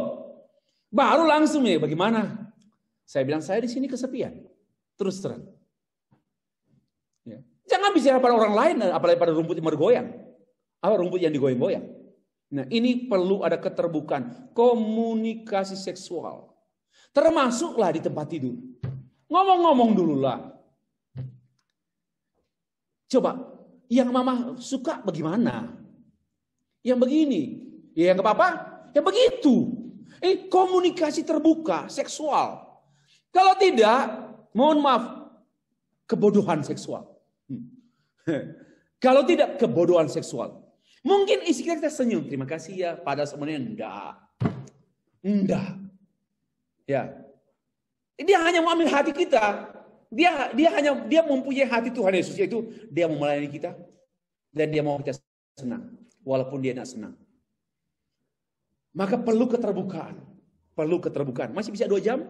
Baru langsung ya, bagaimana? Saya bilang, saya di sini kesepian. Terus terang. Ya. Jangan bicara pada orang lain, apalagi pada rumput yang bergoyang. Apa rumput yang digoyang-goyang. Nah ini perlu ada keterbukaan. Komunikasi seksual. Termasuklah di tempat tidur. Ngomong-ngomong dululah. Coba yang mama suka bagaimana? Yang begini, ya yang apa-apa, yang begitu. Ini komunikasi terbuka seksual. Kalau tidak, mohon maaf, kebodohan seksual. Hmm. Kalau tidak kebodohan seksual. Mungkin istri kita, kita senyum, terima kasih ya. Pada semuanya enggak. Enggak. Ya. ini hanya mau ambil hati kita. Dia dia hanya dia mempunyai hati Tuhan Yesus yaitu dia mau melayani kita dan dia mau kita senang walaupun dia tidak senang. Maka perlu keterbukaan, perlu keterbukaan. Masih bisa dua jam?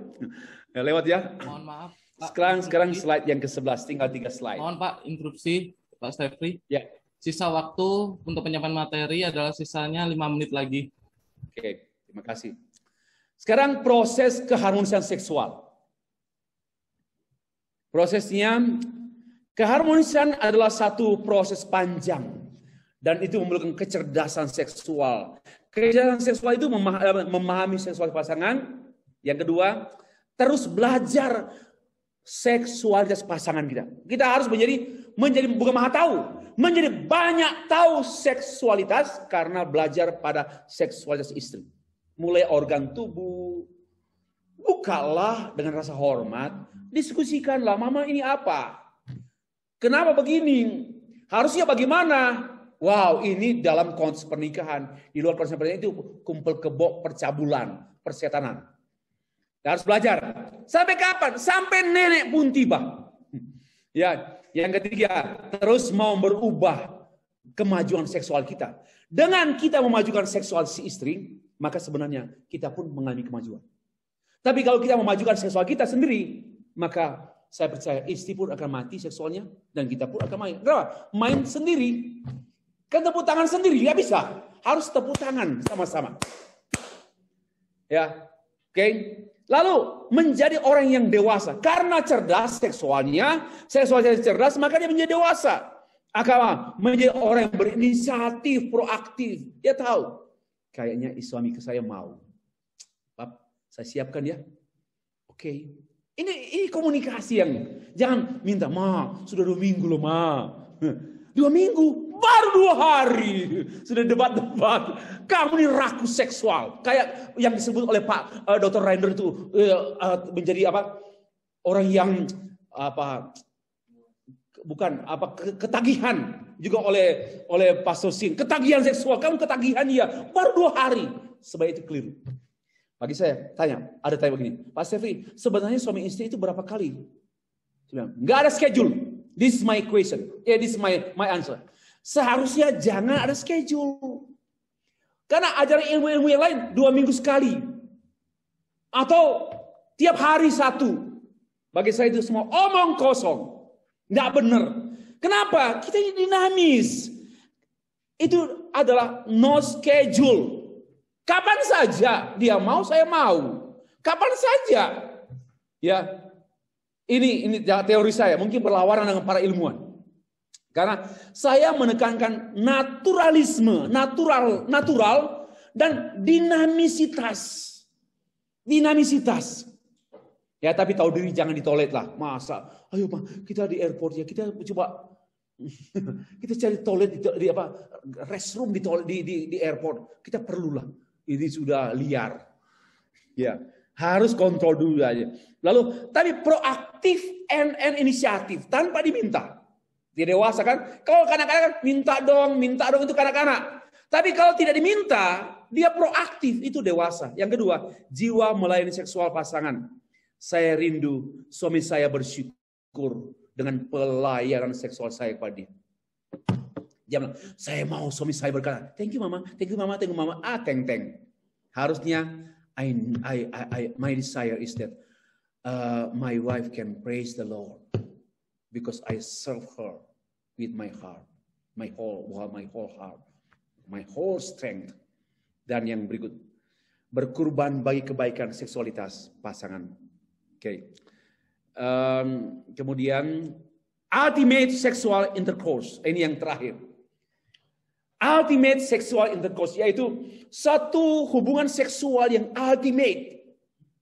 Ya, lewat ya. Mohon maaf. Pak, sekarang interupsi. sekarang slide yang ke-11 tinggal tiga slide. Mohon Pak, interupsi Pak Stefri. Ya. Sisa waktu untuk penyampaian materi adalah sisanya lima menit lagi. Oke, terima kasih. Sekarang proses keharmonisan seksual. Prosesnya, keharmonisan adalah satu proses panjang. Dan itu memerlukan kecerdasan seksual. Kecerdasan seksual itu eh, memahami seksual pasangan. Yang kedua, terus belajar seksualitas pasangan kita. Kita harus menjadi menjadi bukan maha tahu, menjadi banyak tahu seksualitas karena belajar pada seksualitas istri. Mulai organ tubuh, bukalah dengan rasa hormat, Diskusikanlah, mama ini apa? Kenapa begini? Harusnya bagaimana? Wow, ini dalam konsep pernikahan. Di luar konsep pernikahan itu kumpul kebok percabulan, persetanan. harus belajar. Sampai kapan? Sampai nenek pun tiba. Ya, yang ketiga, terus mau berubah kemajuan seksual kita. Dengan kita memajukan seksual si istri, maka sebenarnya kita pun mengalami kemajuan. Tapi kalau kita memajukan seksual kita sendiri, maka saya percaya istri pun akan mati seksualnya dan kita pun akan main. Kenapa? Main sendiri. Kan tepuk tangan sendiri nggak bisa. Harus tepuk tangan sama-sama. Ya, oke. Okay. Lalu menjadi orang yang dewasa karena cerdas seksualnya, seksualnya cerdas maka dia menjadi dewasa. Akan menjadi orang yang berinisiatif, proaktif. Dia tahu, kayaknya suami ke saya mau. Bab, saya siapkan ya. Oke, okay ini ini komunikasi yang jangan minta ma sudah dua minggu loh ma dua minggu baru dua hari sudah debat-debat kamu ini rakus seksual kayak yang disebut oleh Pak uh, eh, Dr. Rainer itu uh, uh, menjadi apa orang yang apa bukan apa ketagihan juga oleh oleh Pak Sosin, ketagihan seksual kamu ketagihan ya baru dua hari sebaik itu keliru bagi saya, tanya, ada tanya begini, Pak Sefri, sebenarnya suami istri itu berapa kali? Nggak ada schedule. This is my question. Yeah, this is my, my answer. Seharusnya jangan ada schedule. Karena ajaran ilmu-ilmu yang lain dua minggu sekali. Atau tiap hari satu. Bagi saya itu semua omong kosong. Nggak benar. Kenapa? Kita ini dinamis. Itu adalah no schedule. Kapan saja dia mau, saya mau. Kapan saja. Ya. Ini ini teori saya, mungkin berlawanan dengan para ilmuwan. Karena saya menekankan naturalisme, natural, natural dan dinamisitas. Dinamisitas. Ya, tapi tahu diri jangan ditolet lah. Masa, ayo Pak, kita di airport ya, kita coba kita cari toilet di, di apa restroom di, toilet, di di di airport. Kita perlulah ini sudah liar. Ya, harus kontrol dulu aja. Lalu tadi proaktif and, and inisiatif tanpa diminta. Dia dewasa kan? Kalau kanak-kanak kan, minta dong, minta dong itu kanak-kanak. Tapi kalau tidak diminta, dia proaktif, itu dewasa. Yang kedua, jiwa melayani seksual pasangan. Saya rindu suami saya bersyukur dengan pelayanan seksual saya kepada dia. Dia bilang, saya mau suami saya berkata, thank you mama, thank you mama, thank you mama. Ah, teng teng. Harusnya, I, I, I, i my desire is that uh, my wife can praise the Lord because I serve her with my heart, my whole, well, my whole heart, my whole strength. Dan yang berikut, berkurban bagi kebaikan seksualitas pasangan. Oke. Okay. Um, kemudian ultimate sexual intercourse. Ini yang terakhir ultimate sexual intercourse yaitu satu hubungan seksual yang ultimate.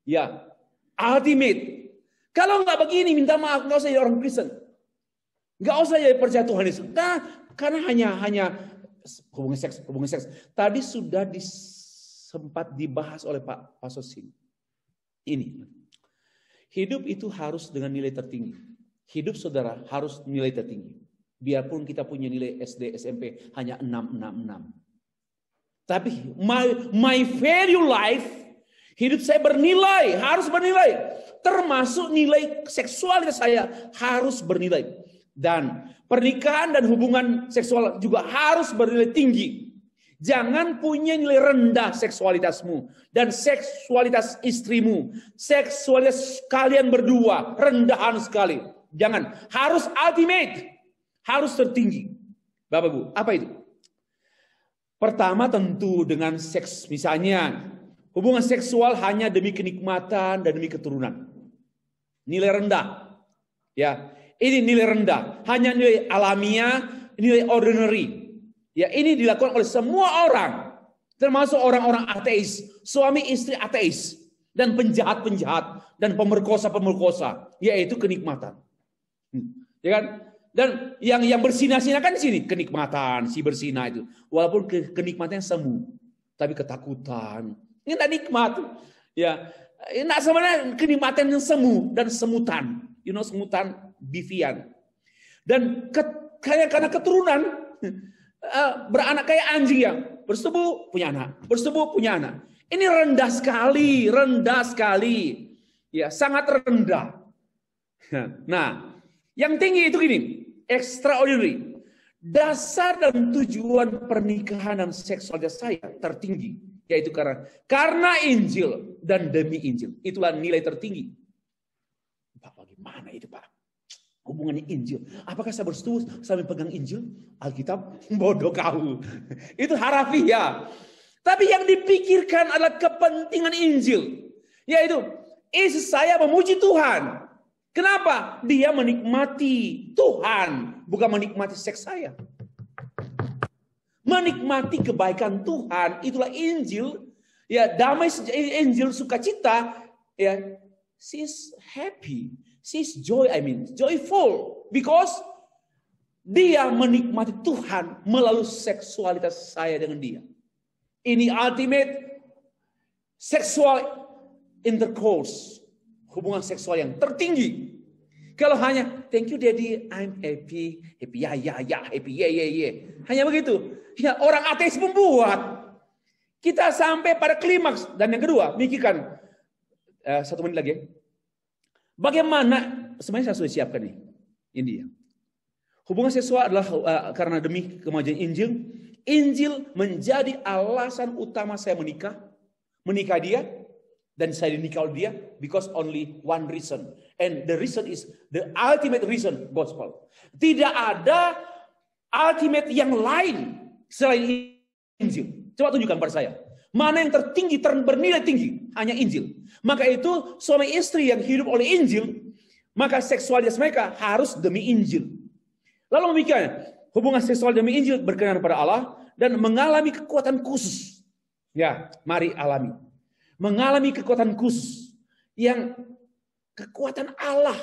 Ya, ultimate. Kalau nggak begini minta maaf nggak usah jadi orang Kristen. Nggak usah jadi percaya Tuhan Yesus. Nah, karena hanya hanya hubungan seks, hubungan seks. Tadi sudah sempat dibahas oleh Pak Pastor Ini. Hidup itu harus dengan nilai tertinggi. Hidup saudara harus nilai tertinggi. Biarpun kita punya nilai SD, SMP hanya 666. Tapi my, my value life, hidup saya bernilai, harus bernilai. Termasuk nilai seksualitas saya harus bernilai. Dan pernikahan dan hubungan seksual juga harus bernilai tinggi. Jangan punya nilai rendah seksualitasmu dan seksualitas istrimu, seksualitas kalian berdua rendahan sekali. Jangan, harus ultimate harus tertinggi. Bapak Bu, apa itu? Pertama tentu dengan seks misalnya. Hubungan seksual hanya demi kenikmatan dan demi keturunan. Nilai rendah. Ya, ini nilai rendah, hanya nilai alamiah, nilai ordinary. Ya, ini dilakukan oleh semua orang, termasuk orang-orang ateis, suami istri ateis dan penjahat-penjahat dan pemerkosa-pemerkosa, yaitu kenikmatan. Hmm, ya kan? Dan yang yang bersinar-sinar kan di sini kenikmatan si bersinar itu. Walaupun ke, yang semu, tapi ketakutan. Ini tidak nikmat. Ya, enak sebenarnya kenikmatan yang semu dan semutan. You know semutan bivian. Dan kayak karena keturunan eh, beranak kayak anjing yang bersebu punya anak, bersebu punya anak. Ini rendah sekali, rendah sekali. Ya, sangat rendah. Nah, yang tinggi itu gini, extraordinary. Dasar dan tujuan pernikahan dan seksualnya saya tertinggi, yaitu karena karena Injil dan demi Injil. Itulah nilai tertinggi. Pak, bagaimana itu Pak? Hubungannya Injil. Apakah saya bersetuju sambil pegang Injil? Alkitab? Bodoh kau. itu harafiah. Tapi yang dipikirkan adalah kepentingan Injil. Yaitu, istri saya memuji Tuhan. Kenapa? Dia menikmati Tuhan, bukan menikmati seks saya. Menikmati kebaikan Tuhan, itulah Injil. Ya, damai Injil sukacita, ya, she's happy. She's joy, I mean, joyful. Because dia menikmati Tuhan melalui seksualitas saya dengan dia. Ini ultimate sexual intercourse hubungan seksual yang tertinggi. Kalau hanya thank you daddy, I'm happy, happy ya ya ya, happy ya ya ya. Hanya begitu. Ya orang ateis membuat. Kita sampai pada klimaks dan yang kedua, mikirkan uh, satu menit lagi. Ya. Bagaimana sebenarnya saya sudah siapkan nih. Ini dia. Hubungan seksual adalah uh, karena demi kemajuan Injil, Injil menjadi alasan utama saya menikah, menikah dia, dan saya dinikah dia because only one reason and the reason is the ultimate reason gospel tidak ada ultimate yang lain selain Injil coba tunjukkan pada saya mana yang tertinggi ter bernilai tinggi hanya Injil maka itu suami istri yang hidup oleh Injil maka seksualitas mereka harus demi Injil lalu memikirnya hubungan seksual demi Injil berkenan pada Allah dan mengalami kekuatan khusus ya mari alami mengalami kekuatan khusus yang kekuatan Allah.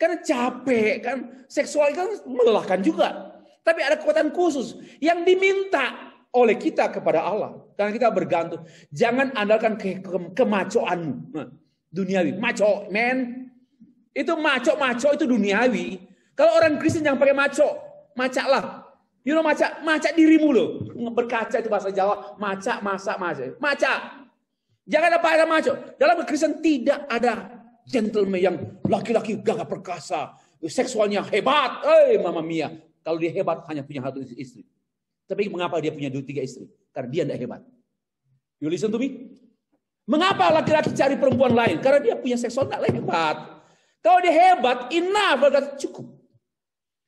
Karena capek kan, seksual kan melelahkan juga. Tapi ada kekuatan khusus yang diminta oleh kita kepada Allah. Karena kita bergantung. Jangan andalkan ke, ke, kemacoanmu. Nah, duniawi, maco, men. Itu maco-maco itu duniawi. Kalau orang Kristen yang pakai maco, macalah You know maca, maca dirimu loh. Berkaca itu bahasa Jawa, maca, masak, maca. Maca, Jangan apa ada macho. Dalam Kristen tidak ada gentleman yang laki-laki gagah perkasa, seksualnya hebat. Eh, mama mia. Kalau dia hebat hanya punya satu istri. Tapi mengapa dia punya dua tiga istri? Karena dia tidak hebat. You listen to me? Mengapa laki-laki cari perempuan lain? Karena dia punya seksual tidak hebat. Kalau dia hebat, enough, cukup.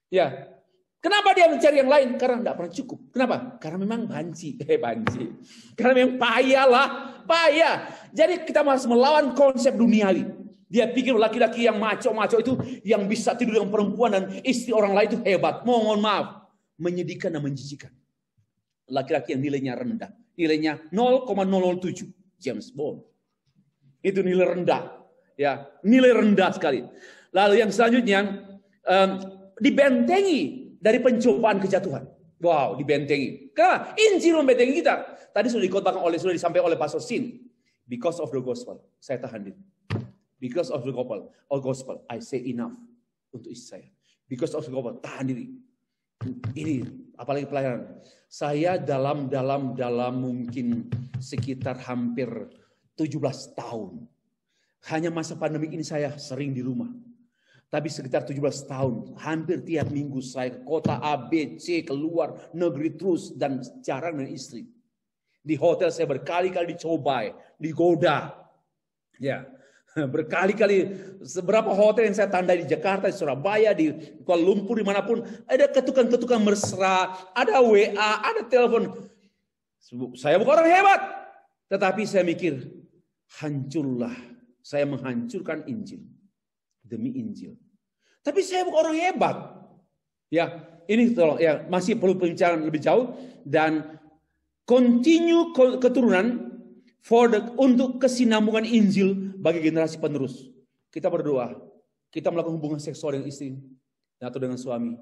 Ya, Kenapa dia mencari yang lain? Karena tidak pernah cukup. Kenapa? Karena memang banci. Eh, banci. Karena memang payah lah. Payah. Jadi kita harus melawan konsep duniawi. Dia pikir laki-laki yang maco-maco itu yang bisa tidur dengan perempuan dan istri orang lain itu hebat. Mohon maaf. Menyedihkan dan menjijikan. Laki-laki yang nilainya rendah. Nilainya 0,007. James Bond. Itu nilai rendah. Ya, nilai rendah sekali. Lalu yang selanjutnya, um, dibentengi dari pencobaan kejatuhan. Wow, dibentengi. Karena Injil membentengi kita. Tadi sudah dikotbahkan oleh sudah disampaikan oleh Pastor Sin. Because of the gospel, saya tahan diri. Because of the gospel, all oh, gospel, I say enough untuk istri saya. Because of the gospel, tahan diri. Ini apalagi pelayanan. Saya dalam dalam dalam mungkin sekitar hampir 17 tahun. Hanya masa pandemi ini saya sering di rumah tapi sekitar 17 tahun, hampir tiap minggu saya ke kota A, B, C, keluar negeri terus dan jarang dengan istri. Di hotel saya berkali-kali dicoba, digoda. Ya, berkali-kali seberapa hotel yang saya tandai di Jakarta, di Surabaya, di Kuala Lumpur, dimanapun ada ketukan-ketukan mesra, ada WA, ada telepon. Saya bukan orang hebat, tetapi saya mikir hancurlah, saya menghancurkan Injil demi Injil. Tapi saya bukan orang hebat. Ya, ini tolong ya masih perlu pembicaraan lebih jauh dan continue keturunan for the, untuk kesinambungan Injil bagi generasi penerus. Kita berdoa, kita melakukan hubungan seksual dengan istri atau dengan suami,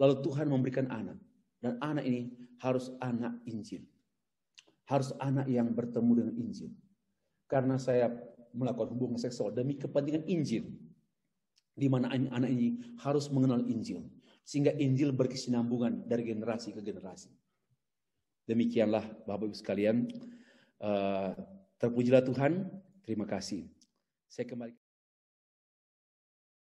lalu Tuhan memberikan anak dan anak ini harus anak Injil. Harus anak yang bertemu dengan Injil. Karena saya melakukan hubungan seksual demi kepentingan Injil di mana anak ini harus mengenal Injil sehingga Injil berkesinambungan dari generasi ke generasi. Demikianlah Bapak Ibu sekalian, eh, terpujilah Tuhan, terima kasih. Saya kembali